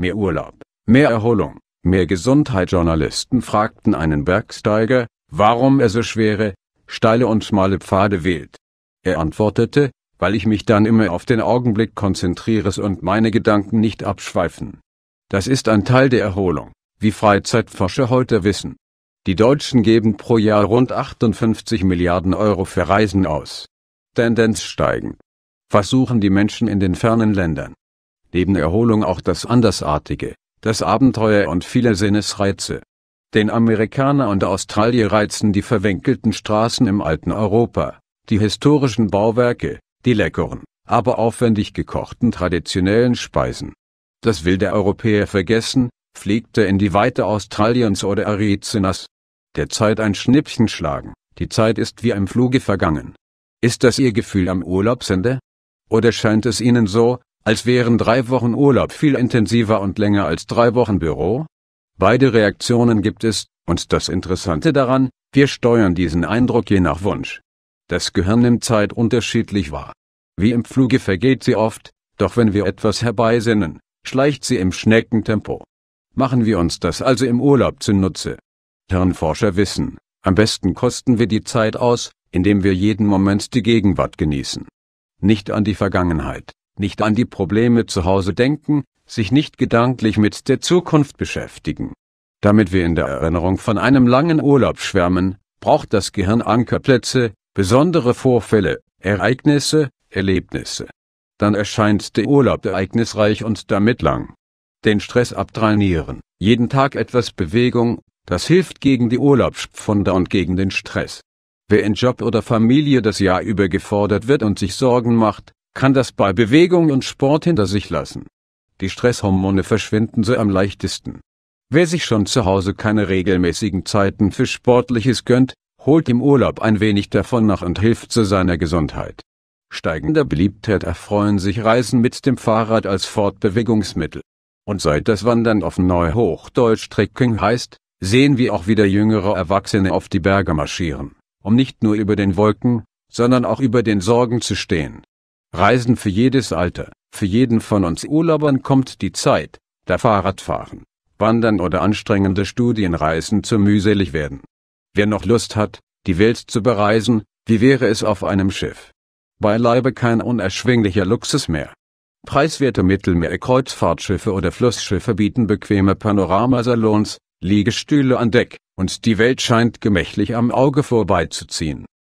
Mehr Urlaub, mehr Erholung, mehr Gesundheit. Journalisten fragten einen Bergsteiger, warum er so schwere, steile und schmale Pfade wählt. Er antwortete, weil ich mich dann immer auf den Augenblick konzentriere und meine Gedanken nicht abschweifen. Das ist ein Teil der Erholung, wie Freizeitforscher heute wissen. Die Deutschen geben pro Jahr rund 58 Milliarden Euro für Reisen aus. Tendenz steigen. Was suchen die Menschen in den fernen Ländern? neben Erholung auch das Andersartige, das Abenteuer und viele Sinnesreize. Den Amerikaner und Australier reizen die verwinkelten Straßen im alten Europa, die historischen Bauwerke, die leckeren, aber aufwendig gekochten traditionellen Speisen. Das will der Europäer vergessen, fliegt er in die Weite Australiens oder Arizenas. Der Zeit ein Schnippchen schlagen, die Zeit ist wie im Fluge vergangen. Ist das Ihr Gefühl am Urlaubsende? Oder scheint es Ihnen so, als wären drei Wochen Urlaub viel intensiver und länger als drei Wochen Büro? Beide Reaktionen gibt es, und das Interessante daran, wir steuern diesen Eindruck je nach Wunsch. Das Gehirn nimmt Zeit unterschiedlich wahr. Wie im Fluge vergeht sie oft, doch wenn wir etwas herbeisinnen, schleicht sie im Schneckentempo. Machen wir uns das also im Urlaub zunutze. Hirnforscher wissen, am besten kosten wir die Zeit aus, indem wir jeden Moment die Gegenwart genießen. Nicht an die Vergangenheit, nicht an die Probleme zu Hause denken, sich nicht gedanklich mit der Zukunft beschäftigen. Damit wir in der Erinnerung von einem langen Urlaub schwärmen, braucht das Gehirn Ankerplätze, besondere Vorfälle, Ereignisse, Erlebnisse. Dann erscheint der Urlaub ereignisreich und damit lang. Den Stress abtrainieren, jeden Tag etwas Bewegung, das hilft gegen die Urlaubspfunde und gegen den Stress. Wer in Job oder Familie das Jahr über gefordert wird und sich Sorgen macht, kann das bei Bewegung und Sport hinter sich lassen. Die Stresshormone verschwinden so am leichtesten. Wer sich schon zu Hause keine regelmäßigen Zeiten für Sportliches gönnt, holt im Urlaub ein wenig davon nach und hilft zu seiner Gesundheit. Steigender Beliebtheit erfreuen sich Reisen mit dem Fahrrad als Fortbewegungsmittel. Und seit das Wandern auf Neuhochdeutsch Trekking heißt, sehen wir auch wieder jüngere Erwachsene auf die Berge marschieren, um nicht nur über den Wolken, sondern auch über den Sorgen zu stehen. Reisen für jedes Alter, für jeden von uns Urlaubern kommt die Zeit, da Fahrradfahren, Wandern oder anstrengende Studienreisen zu mühselig werden. Wer noch Lust hat, die Welt zu bereisen, wie wäre es auf einem Schiff? Beileibe kein unerschwinglicher Luxus mehr. Preiswerte Mittelmeerkreuzfahrtschiffe oder Flussschiffe bieten bequeme Panoramasalons, Liegestühle an Deck, und die Welt scheint gemächlich am Auge vorbeizuziehen.